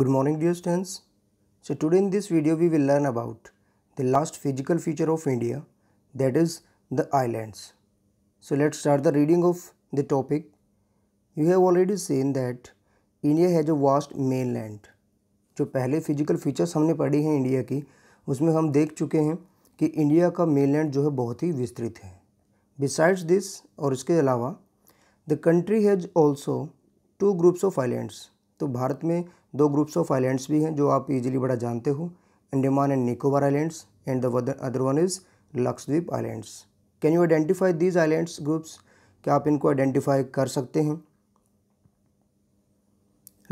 Good morning dear students. So today in this video we will learn about the last physical feature of India that is the islands. So let's start the reading of the topic. You have already seen that India has a vast mainland. jo pehle physical features humne padhi hain india ki usme hum dekh chuke hain ki india ka mainland jo hai bahut hi vistrit hai besides this aur iske alawa the country has also two groups of islands तो भारत में दो groups of islands भी हैं जो आप easily बड़ा जानते हो Andaman and Nicobar islands and the other one is Lakshadweep islands can you identify these islands groups क्या आप इनको आइडेंटिफाई कर सकते हैं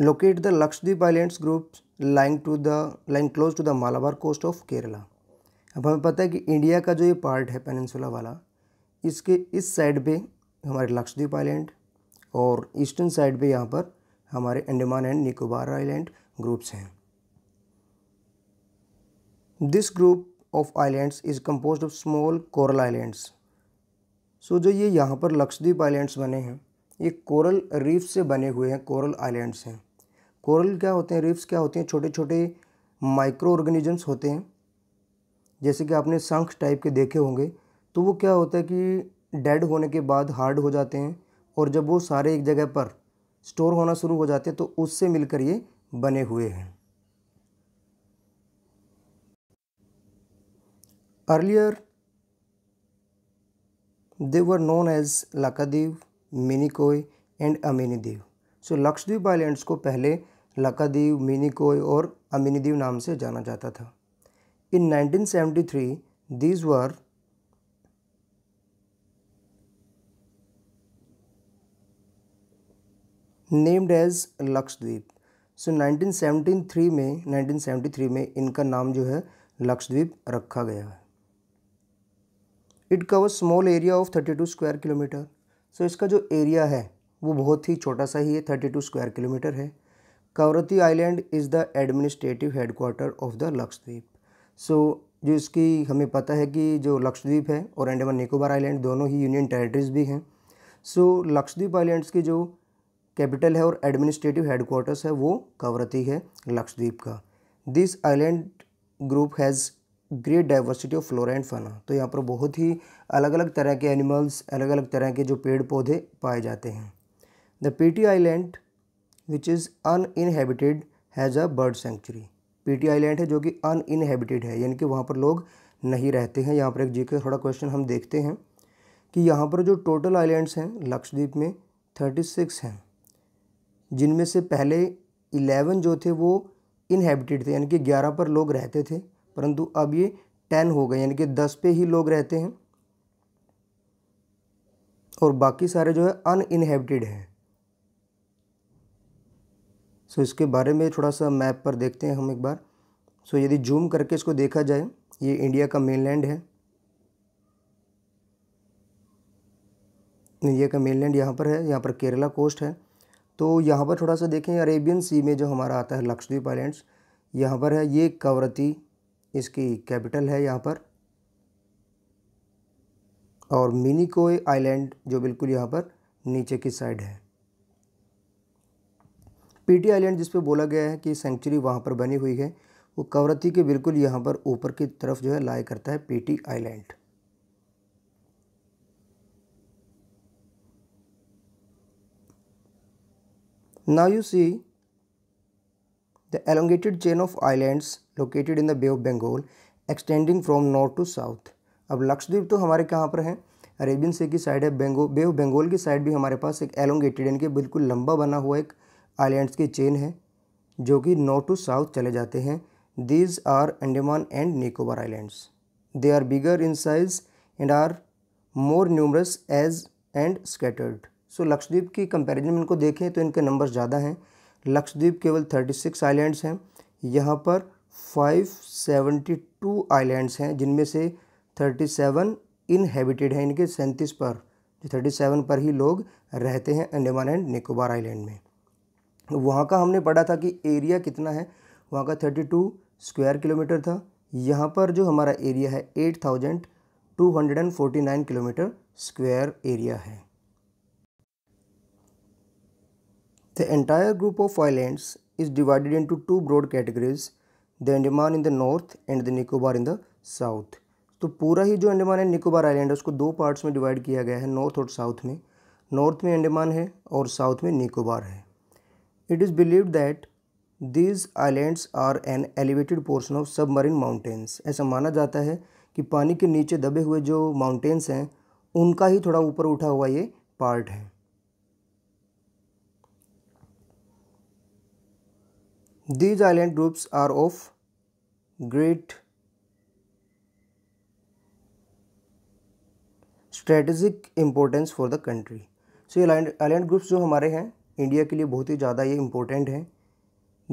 locate the Lakshadweep islands groups lying to the lying close to the Malabar coast of Kerala अब हमें पता है कि इंडिया का जो ये पार्ट है पेनसुला वाला इसके इस साइड पे हमारे लक्षद्वीप आइलैंड और ईस्टर्न साइड पे यहाँ पर हमारे Andaman and Nicobar island groups हैं this group of islands is compose of small coral islands so जो ये यहाँ पर लक्षद्वीप आइलैंड्स बने हैं ये कोरल रीफ्स से बने हुए हैं कोरल आइलैंड्स हैं कोरल क्या होते हैं रीफ्स क्या होते हैं छोटे छोटे माइक्रो ऑर्गेनिजम्स होते हैं जैसे कि आपने संख टाइप के देखे होंगे तो वो क्या होता है कि डेड होने के बाद हार्ड हो जाते हैं और जब वो सारे एक जगह पर स्टोर होना शुरू हो जाते हैं तो उससे मिलकर ये बने हुए हैं earlier they were known as lakadiv Minicoy and Amindivi so Lakshadweep islands को पहले लकादीव मिनिकोय और अमिनीदीव नाम से जाना जाता था in 1973 these were named as Lakshadweep so nineteen so, three में नाइनटीन थ्री में इनका नाम जो है लक्षद्वीप रखा गया है it cover small area of thirty two square kilometre so इसका जो एरिया है वो बहुत ही छोटा सा ही है थर्टी टू स्क्वायर किलोमीटर है Kavaratti island is the administrative headquarter of the Lakshadweep so जो इसकी हमें पता है कि जो लक्षद्वीप है और एंडमान निकोबार आइलैंड दोनों ही यूनियन टेरेटरीज भी हैं सो so, लक्षद्वीप आइलैंड्स की जो कैपिटल है और एडमिनिस्ट्रेटिव हेडक्वार्टर्स है वो कवरती है लक्षद्वीप का this island group has great diversity of flora and fauna तो यहाँ पर बहुत ही अलग अलग तरह के एनिमल्स अलग अलग तरह के जो पेड़ पौधे पाए जाते हैं the Pitti island which is uninhabited has a bird sanctuary Pitti island है जो कि अनइनहेबिटेड है यानी कि वहाँ पर लोग नहीं रहते हैं यहाँ पर एक जी के थोड़ा क्वेश्चन हम देखते हैं कि यहाँ पर जो टोटल आइलैंड्स हैं लक्षद्वीप में थर्टी सिक्स हैं जिनमें से पहले इलेवन जो थे वो इनहेबिटेड थे यानी कि ग्यारह पर लोग रहते थे परंतु अब ये टेन हो गए यानी कि दस पे ही लोग रहते हैं और बाकी सारे जो है अनइनहेबिटेड हैं सो so, इसके बारे में थोड़ा सा मैप पर देखते हैं हम एक बार सो so, यदि जूम करके इसको देखा जाए ये इंडिया का मेनलैंड है इंडिया का मेनलैंड यहाँ पर है यहाँ पर केरला कोस्ट है तो यहाँ पर थोड़ा सा देखें अरेबियन सी में जो हमारा आता है लक्षद्वीप आइलैंड्स यहाँ पर है ये कवरती इसकी कैपिटल है यहाँ पर और मिनिकोय आइलैंड जो बिल्कुल यहाँ पर नीचे की साइड है पीटी आइलैंड जिस पे बोला गया है कि सेंचुरी वहाँ पर बनी हुई है वो कवरती के बिल्कुल यहाँ पर ऊपर की तरफ जो है लाया करता है Pitti island Now you see the elongated chain of islands located in the Bay of Bengal extending from north to south. अब लक्षद्वीप तो हमारे कहाँ पर हैं अरेबियन सी की साइड है बेंगो बे ऑफ बंगाल की साइड भी हमारे पास एक एलोंगेटेड यानी कि बिल्कुल लंबा बना हुआ एक आइलैंड्स की चेन है जो कि नॉर्थ टू साउथ चले जाते हैं these are Andaman and Nicobar islands they are bigger in size and are more numerous as and scattered so Lakshadweep की कंपैरिजन में इनको देखें तो इनके नंबर ज़्यादा हैं लक्षद्वीप केवल थर्टी सिक्स आईलैंड्स हैं यहाँ पर फाइव सेवेंटी टू आईलैंड्स हैं जिनमें से थर्टी सेवन इनहेबिटेड हैं इनके सैंतीस पर जो थर्टी सेवन पर ही लोग रहते हैं अंडमान एंड निकोबार आईलैंड में वहाँ का हमने पढ़ा था कि एरिया कितना है वहाँ का थर्टी टू स्क्वायर किलोमीटर था यहाँ पर जो हमारा एरिया है eight thousand two hundred and forty nine kilometre square area है The entire group of islands is divided into two broad categories, the Andaman in the north and the Nicobar in the south. तो पूरा ही जो Andaman and Nicobar island है उसको दो parts में divide किया गया है नॉर्थ और साउथ में नॉर्थ में अंडमान है और साउथ में निकोबार है it is believe that these islands are an elevated portion of submarine mountains ऐसा माना जाता है कि पानी के नीचे दबे हुए जो माउंटेन्स हैं उनका ही थोड़ा ऊपर उठा हुआ ये पार्ट है These island groups are of great strategic importance for the country so ये आइलैंड ग्रुप्स जो हमारे हैं इंडिया के लिए बहुत ही ज़्यादा ये इम्पोर्टेंट हैं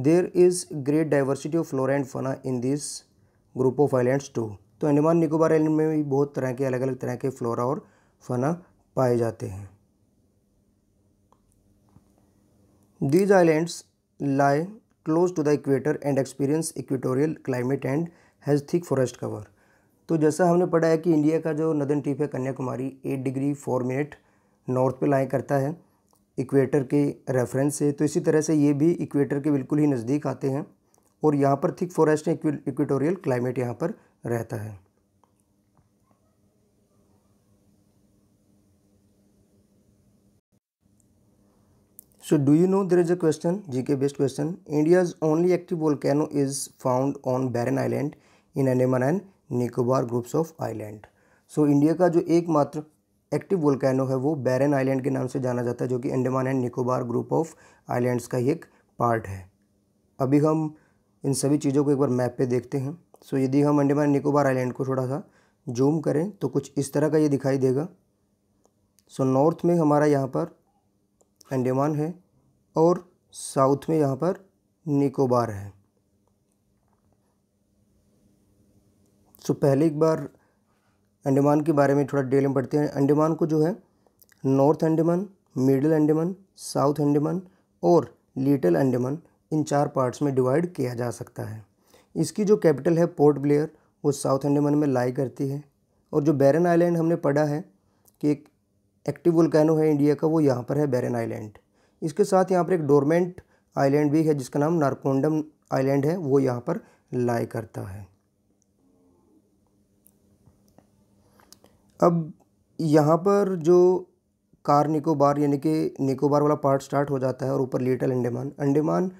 there is great diversity of flora and fauna in this group of islands too तो अंडमान निकोबार आइलैंड में भी बहुत तरह के अलग अलग तरह के फ्लोरा और फना पाए जाते हैं these islands lie close to the equator and experience equatorial climate and has thick forest cover तो जैसा हमने पढ़ा है कि इंडिया का जो नदन टीप है Kanyakumari eight degree four minute north पे लाए करता है इक्वेटर के रेफरेंस से तो इसी तरह से ये भी इक्वेटर के बिल्कुल ही नज़दीक आते हैं और यहाँ पर थिक फॉरेस्ट इक्वेटोरियल क्लाइमेट यहाँ पर रहता है so you know you is there question G K based question question. India's only active volcano is found on Barren island in Andaman and Nicobar groups of island so India का जो एकमात्र active volcano है वो बैरन island के नाम से जाना जाता है जो कि Andaman and Nicobar group of islands का ही एक पार्ट है अभी हम इन सभी चीज़ों को एक बार मैप पे देखते हैं सो so, यदि हम अंडमान निकोबार आइलैंड को थोड़ा सा जूम करें तो कुछ इस तरह का ये दिखाई देगा सो so, नॉर्थ में हमारा यहाँ पर अंडेमान है और साउथ में यहाँ पर निकोबार है सो तो so, पहले एक बार अंडेमान के बारे में थोड़ा डिटेल में पढ़ते हैं अंडेमान को जो है north Andaman middle Andaman south Andaman और लिटिल अंडमान इन चार पार्ट्स में डिवाइड किया जा सकता है इसकी जो कैपिटल है पोर्ट ब्लेयर वो साउथ अंडमान में लाई करती है और जो बैरन आइलैंड हमने पढ़ा है कि एक एक्टिव वोल्कैनो है इंडिया का वो यहाँ पर है बैरन आइलैंड इसके साथ यहाँ पर एक डोरमेंट आइलैंड भी है जिसका नाम नारकोंडम आइलैंड है वो यहाँ पर लाए करता है अब यहाँ पर जो कार निकोबार यानी कि निकोबार वाला पार्ट स्टार्ट हो जाता है और ऊपर लिटल अंडेमान अंडेमान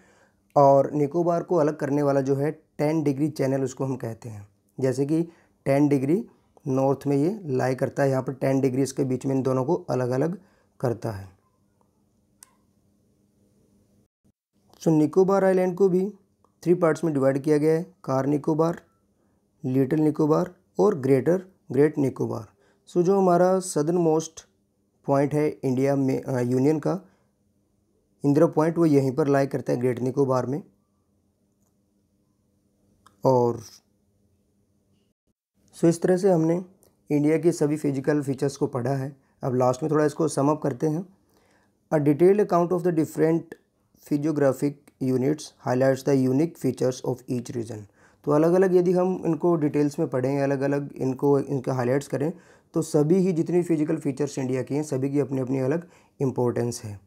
और निकोबार को अलग करने वाला जो है टेन डिग्री चैनल उसको हम कहते हैं जैसे कि टेन डिग्री नॉर्थ में ये लाई करता है यहाँ पर टेन डिग्रीज के बीच में इन दोनों को अलग अलग करता है सो so, निकोबार आइलैंड को भी थ्री पार्ट्स में डिवाइड किया गया है कार निकोबार लिटिल निकोबार और greater great Nicobar so so, जो हमारा सदर मोस्ट पॉइंट है इंडिया में आ, यूनियन का इंदिरा पॉइंट वो यहीं पर लाई करता है ग्रेट निकोबार में और सो इस तरह से हमने इंडिया के सभी फिजिकल फीचर्स को पढ़ा है अब लास्ट में थोड़ा इसको समअप करते हैं a detailed account of the different physiographic units highlights the unique features of each region तो अलग अलग यदि हम इनको डिटेल्स में पढ़ें अलग अलग इनको इनका हाईलाइट्स करें तो सभी ही जितनी फिजिकल फीचर्स इंडिया की हैं सभी की अपनी अपनी अलग इंपॉर्टेंस है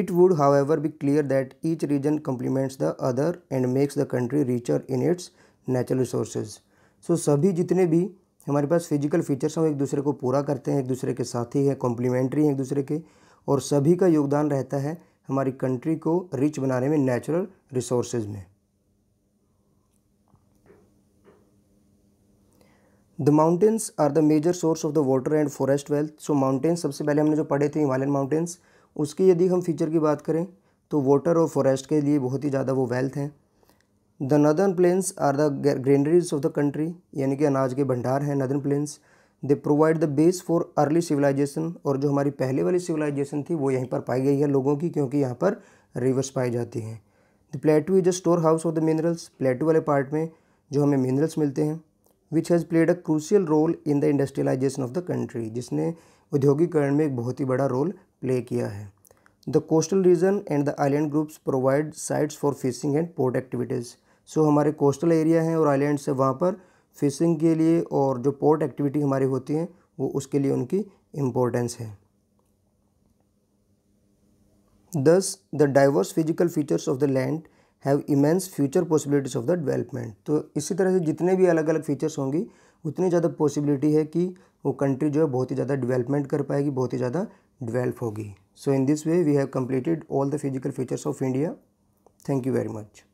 it would however be clear that each region complements the other and makes the country richer in its natural resources so सभी जितने भी हमारे पास फिजिकल फीचर्स हैं वो एक दूसरे को पूरा करते हैं एक दूसरे के साथी हैं कॉम्प्लीमेंट्री हैं एक दूसरे के और सभी का योगदान रहता है हमारी कंट्री को रिच बनाने में नेचुरल रिसोर्सेज में the mountains are the major source of the water and forest wealth so mountains सबसे पहले हमने जो पढ़े थे हिमालयन माउंटेन्स उसकी यदि हम फीचर की बात करें तो वाटर और फॉरेस्ट के लिए बहुत ही ज़्यादा वो वेल्थ हैं the northern plains are the granaries of the country यानी कि अनाज के भंडार हैं northern plains they provide the base for early civilization और जो हमारी पहले वाली सिविलाइजेशन थी वो यहीं पर पाई गई है लोगों की क्योंकि यहाँ पर रिवर्स पाई जाती हैं the plateau is a store house of the minerals plateau वाले पार्ट में जो हमें मिनरल्स मिलते हैं which has played a crucial role in the industrialization of the country जिसने औद्योगिकरण में एक बहुत ही बड़ा रोल प्ले किया है the coastal region and the island groups provide sites for fishing and port activities so हमारे कोस्टल एरिया हैं और आइलैंड्स है वहाँ पर फ़िशिंग के लिए और जो पोर्ट एक्टिविटी हमारी होती है वो उसके लिए उनकी इम्पोर्टेंस है thus the diverse physical features of the land have immense future possibilities of the development तो इसी तरह से जितने भी अलग अलग फीचर्स होंगी उतनी ज़्यादा पॉसिबिलिटी है कि वो कंट्री जो है बहुत ही ज़्यादा डेवलपमेंट कर पाएगी बहुत ही ज़्यादा डिवेल्प होगी so in this way we have completed all the physical features of India thank you very much